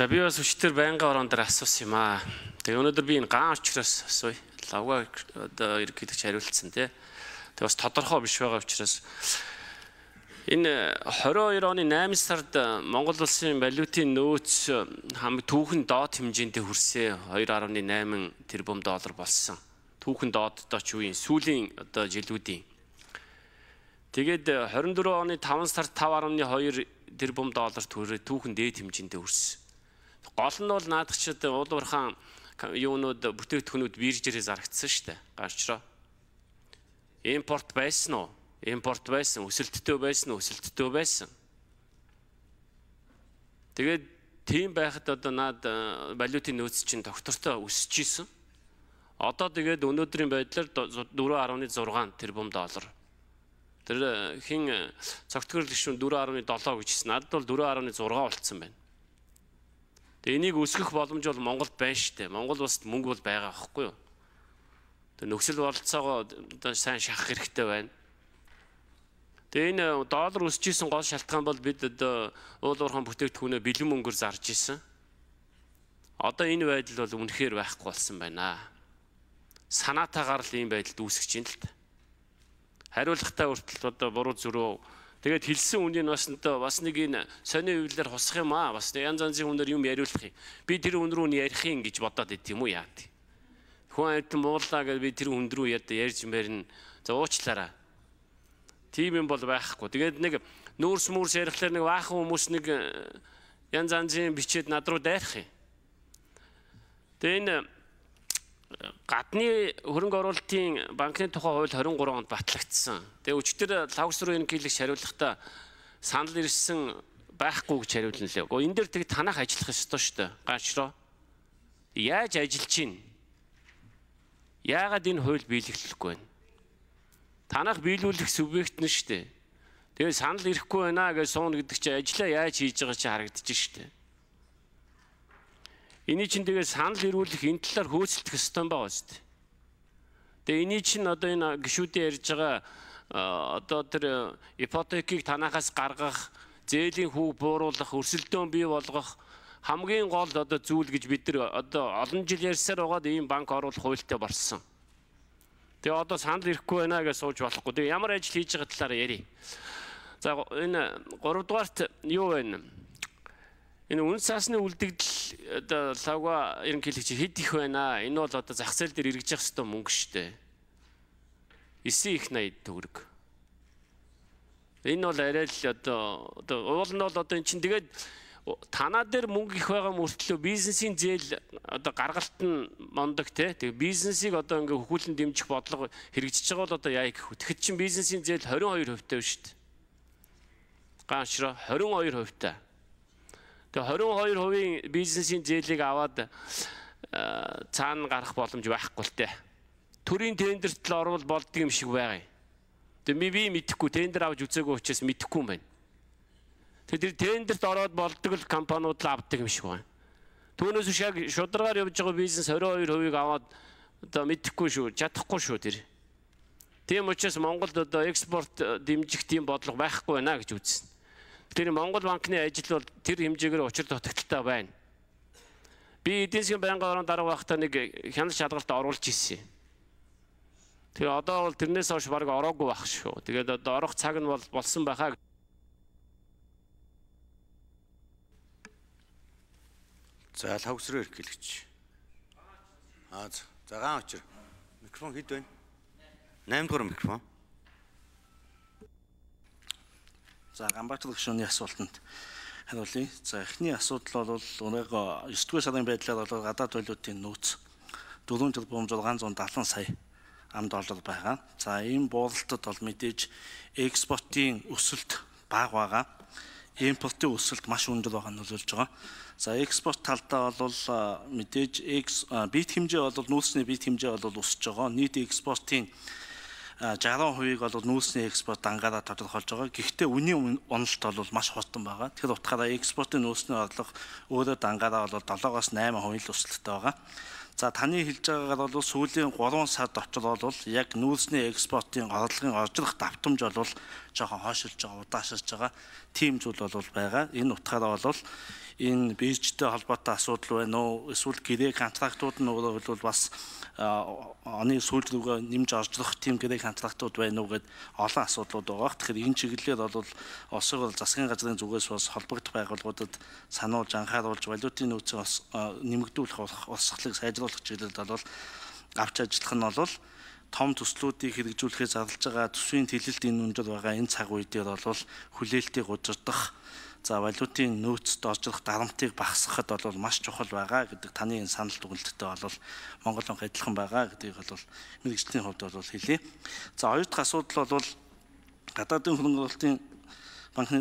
За би бас өчтөр байнгын ороон дээр асуусан юм аа. Тэгээ өнөөдөр би энэ ган очроос асууя. Лавга одоо ерөнхийдөгч хариулцсан тий. Тэгээ бас тодорхой биш байгаа учраас энэ 22 оны 8 сард Монгол улсын валютын нөөц хамаг түүхэн доод хэмжээндээ хүрсэн 2.8 тэрбум доллар болсон. Түүхэн дооддоо ч үеийн сүүлийн одоо жилүүдийн. Тэгээд 24 оны 5 сард 5.2 тэрбум доллар төгрөг түүхэн дээд хэмжээндээ хүрсэн. Гол нь бол наадчид уулуурхан юунууд бүтээгдэхүүнүүд биржээрээ зарагдсан шүү дээ. Гарчраа. Импорт байсан уу? Импорт байсан, өсөлттэй байсан, өсөлттэй байсан. Тэгээд тийм байхад одоо наад э, валютын нөөц чинь доктортой өсөж исэн. Одоо тэгээд өнөөдрийн байдлаар 4.6 тэрбум доллар. Тэр э, хин цогтгорл гишүүн 4.7 гэж хэлсэн. Надад бол 4.6 болсон байна. Тэгээ энийг өсгөх боломж бол Монголд байна шүү дээ. Монгол улсад мөнгө бол байгаа аахгүй юу? Тэгээ нөхцөл бололцоогоо одоо сайн шахах хэрэгтэй байна. Тэгээ энэ доллар өсөжсэн гол шалтгаан бол бид одоо уул уурхайн бүтээгдэхүүнээ бэлэн мөнгөөр зарж исэн. Одоо энэ байдал бол үнэхээр байхгүй болсон байна. Санаатаагаар л ийм байдалд үүсгэж байна л та. Хариулахтаа хүртэл одоо буруу зөрөө Тэгээд хэлсэн үнийг бас нөтө бас нэг энэ сони хөвлөөр хусах юм аа. Бас янз янзын хүнээр юм яриулах юм. Би тэр хүн рүү нь ярих юм гэж бодоод байт юм уу яа тий. Хүн амтан муулаа гэж би тэр хүн рүү ярьж мэрнэ. За уучлаарай. Тийм юм бол байхгүй. Тэгээд нэг нүүрс мөрс ярихлаар нэг баахан хүмүүс нэг э, янз янзын бичээд над руу дайрах юм. Тэгээд энэ гадны хөрөнгө оруулалтын банкны тухай хууль 23 онд батлагдсан. Тэгээ өчтөр лавс руу энэ гээлийг шариулахдаа санал ирсэн байхгүй гэж хариулна лээ. Гэхдээ энэ дээр тэг танах ажиллах ёстой шүү дээ. Гашроо. Яаж ажиллаж чинь? Яагаад энэ хууль биелэглэхгүй байна? Танах биелүүлэх субъект нь шүү дээ. Тэгээ санал ирэхгүй байна гэж суун гэдэг чинь ажлаа яаж хийж байгаа чи харагдаж шүү дээ. Эний чинь тэгээ санал ирүүлэх энэ талаар хөөцөлдөх ёстой байгаа шүү дээ. Тэгээ эний чинь одоо энэ гişүүдийн ярьж байгаа одоо тэр э, ипотекийг танахаас гаргах, зээлийн хүүг бууруулах, өрсөлдөөн бий болгох хамгийн гол одоо зүйл гэж бид нар одоо олон жил ярьсаар байгаад ийм банк оруулах хуйлтад борсон. Тэгээ одоо санал ирэхгүй байна гэж сууж болохгүй. Тэгээ ямар ажил хийж байгаа талаар ярив. За энэ 3 дугаарт юу байна? Энэ үн цасны үлдэгдэл оо лавга ерөнхийлөгч хэд их байна аа. Энэ бол одоо зах зээл дээр эргэж явах хэвээр мөнгө шүү дээ. 9 их 80 төгрөг. Энэ бол арай л одоо одоо уул нь бол одоо эн чинь тэгээд танаа дээр мөнгө их байгаа мөртлөө бизнесийн зээл одоо гаргалт нь мондог те. Тэгээ бизнесийг одоо ингээ хөхүүлэн дэмжих бодлого хэрэгжиж байгаа бол одоо яа гэх вэ? Тэгэхэд чинь бизнесийн зээл 22% тавь шүү дээ. Гаашра 22% тавь. Тэгээ 22% бизнесийн зээлийг аваад цаана гарах боломж байхгүй л тээ. Төрийн тендерт л орвол болдго юм шиг байгаа юм. Тэгээ би мэдэхгүй тендер авч үзээгүй учраас мэдэхгүй юм байна. Тэгээ тэр тендерт ороод болдго л компаниуд л авдаг юм шиг байна. Түүнээс шиг шударгаар явж байгаа бизнес 22%-ийг аваад одоо мэдэхгүй шүү, чадахгүй шүү тэр. Тийм учраас Монголд одоо экспорт э, дэмжих тийм бодлого байхгүй байна гэж үзсэн. Тэр Монгол банкны ажил бол тэр хэмжээгээр учир дутагдaltaй байна. Би эдийн засгийн байнгын орон дараа байхдаа нэг хяналт шалгалт оруулж ирсэн. Тэгээ одоо бол тэрнээс хойш баг ороогүй байх шүү. Тэгээд одоо орох цаг нь бол болсон байхаа. За лавсруу эрхлэгч. Аа за гаан очир. Микрофон хэд байна? 8 дугаар микрофон. За гамбаачлал гүшүүний асуултанд хариулъя. За эхний асуудал бол өнөөгөө 9 дугаар сарын байдлаар бол гадаад валютын нөөц 4,670 сая ам доллар байгаа. За ийм буудалтад бол мэдээж экспортын өсөлт бага байгаа. Импортын өсөлт маш өндөр байгаа нь нөлөөлж байгаа. За экспорт талдаа бол мэдээж бит хэмжээ бол нөөцний бит хэмжээ бол өсөж байгаа. Нийт экспортын 60%-ийг бол нүүлсний экспорт ангаараа тодорхойлж байгаа. Гэхдээ үнийн уналт бол маш хурдан байгаа. Тэгэхээр утгаараа экспортын нүүлсний орлого өөрөө дангаараа бол 7-8% л өсөлттэй байгаа. За таны хэлж байгаагаар бол сүүлийн 3 сард очил бол яг нүүлсний экспортын орлогын оржлох давтамж бол жоохон хойшилж байгаа, удаашилж байгаа тийм зүйл бол байгаа. Энэ утгаараа бол энэ бижтэй холбоотой асуудал байна уу? Эсвэл гэрээ контрактууд нь бол бас оны сүүлд рүүгээ нэмж оржлох тийм гэрээ контрактууд байна уу гэд олон асуудлууд байгаа. Тэгэхээр энэ чиглэлээр бол Улсын бол засгийн газрын зүгээс бас холбогдох байгууллагуудад сануулж анхааруулж валютын нөөцөө нэмэгдүүлэх урсгалыг сайжруулах чиглэлд бол авч ажиллах нь бол том төслүүдийг хэрэгжүүлэхэд зарлж байгаа төсвийн тэлэлт энэ үнжил байгаа энэ цаг үе дээр бол хүлээлтийг удирдах за валютын нөөцөд оржлох дарамтыг багасгахад бол маш чухал байгаа гэдэг таны энэ санал дүгнэлттэй бол Монгол онх адилхан байгаа гэдгийг бол мэрэгжлийн хувьд бол хэлье. За хоёр дахь асуудал бол гадаадын хөрөнгө оруулалтын банкны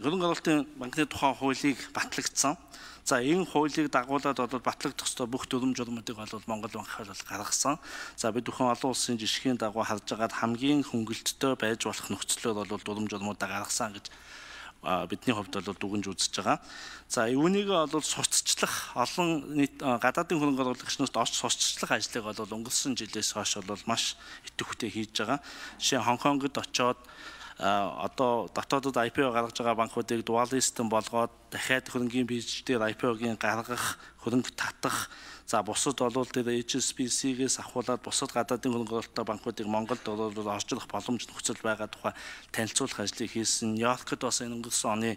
хөрөнгө оруулалтын банкны тухайн хуулийг батлагдсан. За энэ хуулийг дагуулад бол батлагдах ёстой бүх дүрм журмуудыг бол Монгол банкар бол гаргасан. За бид бүхэн олон улсын жишгийн дагуу харж байгаад хамгийн хөнгөлттэй байж болох нөхцлөөр бол дүрм журмуудаа гаргасан гэж бидний хувьд бол дүгнж үзэж байгаа. За үүнийг бол сурталчлах олон нийт гадаадын хөрөнгө оруулагчнаас орч сурталчлах ажлыг бол өнгөрсөн жилээс хойш бол маш идэвхтэй хийж байгаа. Жишээ нь Хонконгод очоод одоо дотоодод IPO гаргаж байгаа банкуудыг дуалын систем болгоод дахиад хөрөнгөний бийжлэлээр IPO-гийн гаргах, хөрөнгө татах, за бусад бол тэр HSBC-гээс ахуулаад бусад гадаадын хөрөнгө оруулалттай банкуудыг Монголд бол орчлох боломж нөхцөл байгаа тухай танилцуулах ажлыг хийсэн. Нью-Йоркд бас энэ өнгөрсөн оны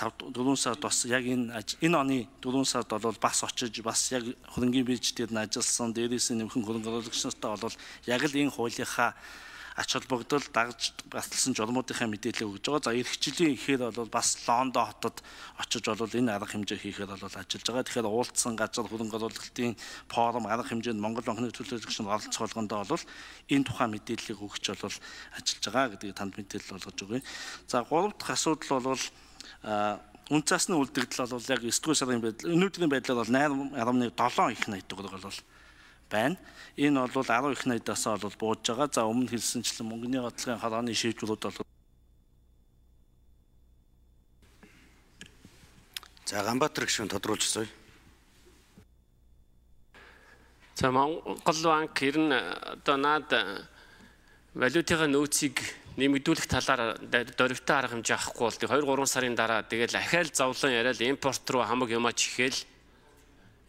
5 4 сард бас яг энэ энэ оны 4 сард бол бас очиж бас яг хөрөнгөний бийжлэлд ажилласан дээрээс нэмхэн хөрөнгө оруулагч нартай бол яг л энэ хуулийнхаа ач холбогдол дагж батлсан жолмуудынхаа мэдээлэл өгж байгаа. За ирэх жилийн ихээр бол бас Лондон хотод очиж бол энэ арга хэмжээ хийхээр бол ажиллаж байгаа. Тэгэхээр уулзсан газар хөрөнгө оруулалтын форум арга хэмжээнд Монгол банкны төлөөлөгчөнд оролцох болгондоо бол энэ тухайн мэдээллийг өгч бол ажиллаж байгаа гэдэг танд мэдээлэл болгож өгье. За гурав дахь асуудал бол үн цасны үлдэгдэл бол яг 9 дугаар сарын байдал өнөөдрийн байдлаар бол 8.7 их найддаг бол байна. Энэ бол 10 их найдаас бол бууж байгаа. За өмнө хэлсэнчлэн мөнгөний гадлагын халааны шийдвэрүүд бол За Ганбаатар гишүүн тодруулжсай. За Монгол банк ер нь одоо наад э, валютын нөөцийг нэмэгдүүлэх талаар дөрвтэй арга хэмжээ авахгүй бол 2 3 сарын дараа тэгэл ахаал зовлон яриад импорт руу хамаг юмаа чихэл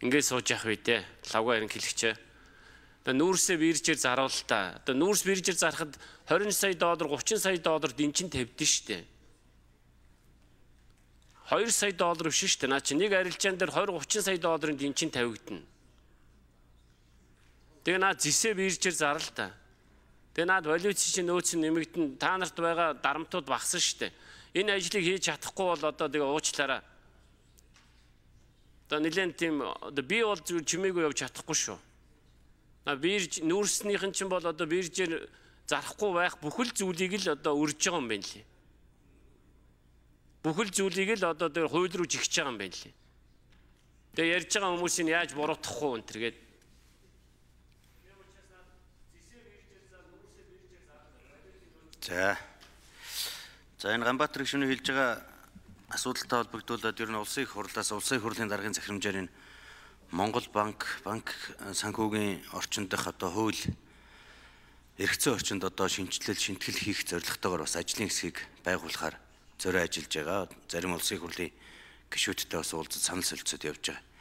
ингээд сууж явах үү те. Лавга ирэн хэлчихэ. Одоо нүүрсээ биржээр заруул л та. Одоо нүүрс биржээр зарахад 20 сая доллар, 30 сая доллар эн чинь тавьдэн штэ. 2 сая доллар биш штэ. Наа чи нэг арилжаан дээр 20 30 сая долларын эн чинь тавигдана. Тэгээ наа зисээ биржээр зарал та. Тэгээ наад валюц чинь нөөц нь нэмэгдэн та нарт байгаа дарамтууд багсан штэ. Энэ ажлыг хийж чадахгүй бол одоо тэгээ уучлаарай. Одоо нэлээд тийм одоо би бол зүгээр чимээгүй явж чадахгүй шүү вирж нүүрснийх нь чинь бол одоо виржээр зарахгүй байх бүхэл зүйлийг л одоо үрж байгаа юм байна лээ. Бүхэл зүйлийг л одоо тэр хууль руу жигч байгаа юм байна лээ. Тэгээ ярьж байгаа хүмүүс нь яаж буруутгахгүй энэ төргээд За. За энэ Ганбаатар гишүүний хэлж байгаа асуудалтай холбогдуулаад ер нь улсын хурлаас улсын хурлын даргын захирамжаар энэ Монгол банк банк санхүүгийн орчин дэх одоо хууль эргэцэн орчинд одоо шинжилэл шинтгэл хийх зорилготойгоор бас ажлын хэсгийг байгуулахаар зөрөө ажиллаж байгаа. Зарим улсын хурлын гишүүдтэй бас уулзаж санал солилцоод явж байгаа.